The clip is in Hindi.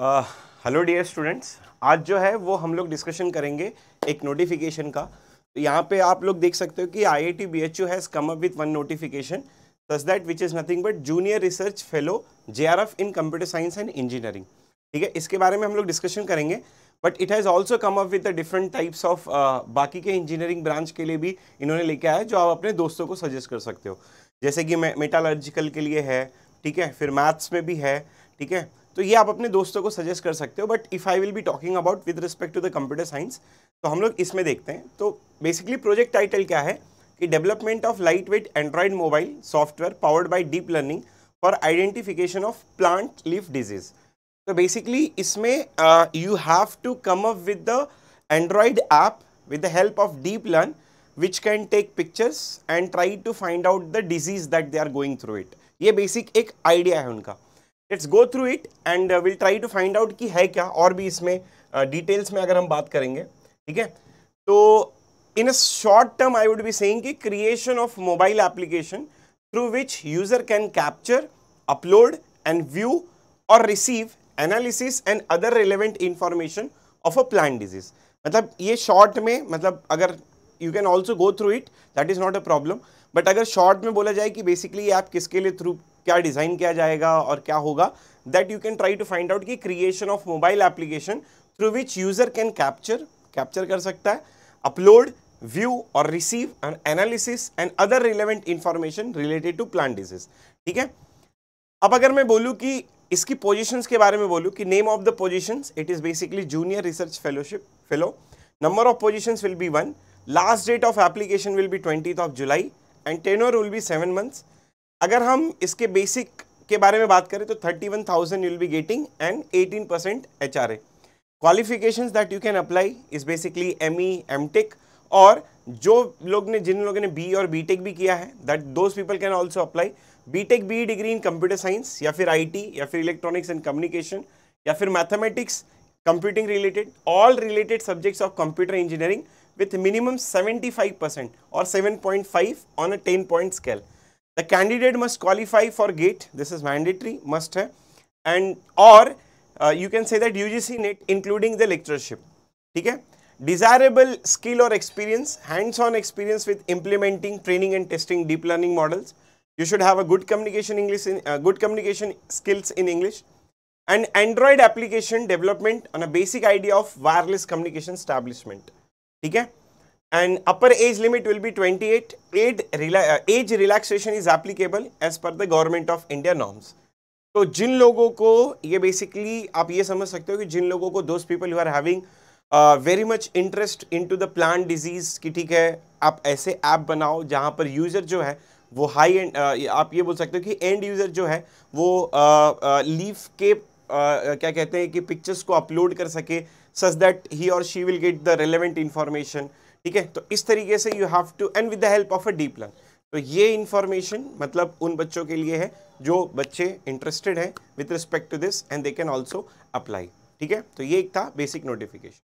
हेलो डियर स्टूडेंट्स आज जो है वो हम लोग डिस्कशन करेंगे एक नोटिफिकेशन का तो यहाँ पे आप लोग देख सकते हो कि I I T B H U has come up with one notification thus that which is nothing but junior research fellow J R F in computer science and engineering ठीक है इसके बारे में हम लोग डिस्कशन करेंगे but it has also come up with the different types of बाकी के इंजीनियरिंग ब्रांच के लिए भी इन्होंने लेके आया जो आप अपने दोस्तों को सजेस्ट कर सकते हो जैसे कि मेटालॉजिकल के लिए है ठीक है फिर मैथ्स में भी है ठीक है तो ये आप अपने दोस्तों को सजेस्ट कर सकते हो but if I will be talking about with respect to the computer science तो हम लोग इसमें देखते हैं तो बेसिकली प्रोजेक्ट टाइटल क्या है कि development of light weight Android mobile software powered by deep learning for identification of plant leaf disease तो बेसिकली इसमें you have to come up with the Android app with the help of deep learn which can take pictures and try to find out the disease that they are going through it ये बेसिक एक आइडिया है उनका let's go through it and will try to find out कि है क्या और भी इसमें डिटेल्स uh, में अगर हम बात करेंगे ठीक है तो in a short term I would be saying कि creation of mobile application through which user can capture upload and view और receive analysis and other relevant information of a plant disease मतलब ये शॉर्ट में मतलब अगर you can also go through it that is not a problem but अगर शॉर्ट में बोला जाए कि बेसिकली ऐप किसके लिए थ्रू क्या डिज़ाइन किया जाएगा और क्या होगा that you can try to find out कि creation of mobile application through which user can capture capture कर सकता है अपलोड व्यू और receive and analysis and other relevant information related to plant disease ठीक है अब अगर मैं बोलूँ कि इसकी पोजिशन के बारे में बोलूँ कि name of the position it is basically junior research fellowship fellow number of position will be one last date of application will be twenty of July and tenure will be seven months अगर हम इसके बेसिक के बारे में बात करें तो thirty one thousand will be getting and eighteen percent H R A qualification that you can apply is basically M E M tech और जो लोग ने जिन लोगों ने बी और बी टेक भी किया है that those people can also apply B tech B degree in computer science या फिर आई टी या फिर इलेक्ट्रॉनिक्स एंड कम्युनिकेशन या फिर mathematics computing related all related subjects of computer engineering with minimum 75% or 7.5 on a 10 point scale. The candidate must qualify for GATE, this is mandatory, must have and or uh, you can say that UGC NET including the lectureship. Okay? Desirable skill or experience, hands-on experience with implementing, training and testing deep learning models. You should have a good communication English, in, uh, good communication skills in English and Android application development on a basic idea of wireless communication establishment. ठीक है and upper age limit will be 28 at age age relaxation is applicable as per the government of india तो जिन लोगों को ये बेसिकली आप ये समझ सकते हो कि जिन लोगों को those people you are having very much interest in to the plant disease की ठीक है आप ऐसे ऐप बनाओ जहाँ पर यूज़र जो है वो हाई एंड uh, आप ये बोल सकते हो कि एंड यूज़र जो है वो लीफ uh, uh, के uh, uh, क्या कहते हैं कि पिक्चर्स को अपलोड कर सके सच दैट ही और she will get the relevant information ठीक है तो इस तरीके से you have to and with the help of a deep learn तो ये इन्फॉर्मेशन मतलब उन बच्चों के लिए है जो बच्चे इंटरेस्टेड हैं with respect to this and they can also apply ठीक है तो ये एक था बेसिक नोटिफिकेशन